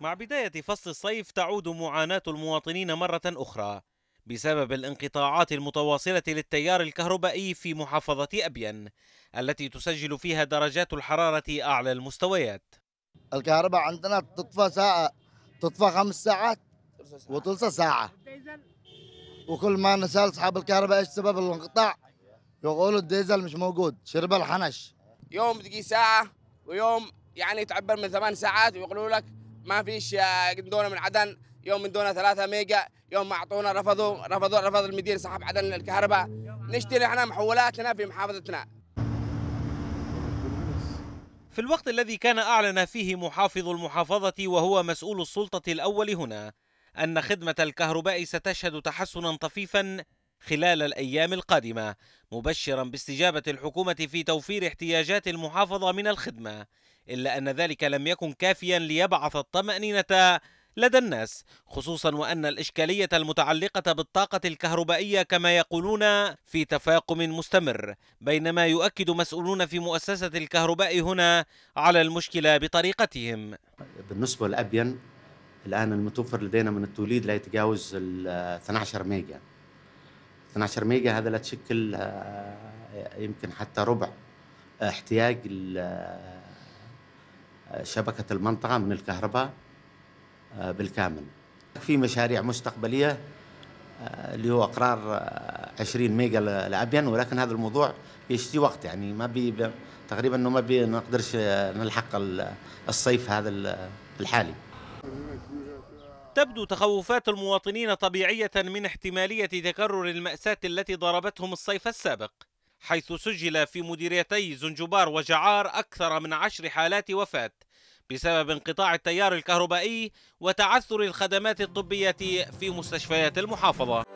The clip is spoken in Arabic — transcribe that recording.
مع بداية فصل الصيف تعود معاناة المواطنين مرة أخرى بسبب الانقطاعات المتواصلة للتيار الكهربائي في محافظة أبين التي تسجل فيها درجات الحرارة أعلى المستويات الكهرباء عندنا تطفى ساعة تطفى خمس ساعات وتلصى ساعة وكل ما نسأل أصحاب الكهرباء إيش سبب الانقطاع يقولوا الديزل مش موجود شرب الحنش يوم تجي ساعة ويوم يعني تعبر من ثمان ساعات ويقولوا لك ما فيش دونا من عدن يوم من دونا 3 ميجا يوم ما اعطونا رفضوا رفضوا رفض المدير صاحب عدن الكهرباء نشتري احنا محولاتنا في محافظتنا في الوقت الذي كان أعلن فيه محافظ المحافظة وهو مسؤول السلطة الأول هنا أن خدمة الكهرباء ستشهد تحسنا طفيفا خلال الأيام القادمة مبشرا باستجابة الحكومة في توفير احتياجات المحافظة من الخدمة إلا أن ذلك لم يكن كافيا ليبعث الطمأنينة لدى الناس خصوصا وان الاشكاليه المتعلقه بالطاقه الكهربائيه كما يقولون في تفاقم مستمر بينما يؤكد مسؤولون في مؤسسه الكهرباء هنا على المشكله بطريقتهم بالنسبه لابين الان المتوفر لدينا من التوليد لا يتجاوز ال 12 ميجا 12 ميجا هذا لا تشكل آه، يمكن حتى ربع احتياج شبكة المنطقة من الكهرباء آه، بالكامل في مشاريع مستقبلية آه، اللي هو اقرار 20 آه، ميجا لابين ولكن هذا الموضوع بيشتي وقت يعني ما بي تقريبا انه ما بنقدرش نلحق الصيف هذا الحالي تبدو تخوفات المواطنين طبيعية من احتمالية تكرر المأساة التي ضربتهم الصيف السابق حيث سجل في مديريتي زنجبار وجعار أكثر من عشر حالات وفاة بسبب انقطاع التيار الكهربائي وتعثر الخدمات الطبية في مستشفيات المحافظة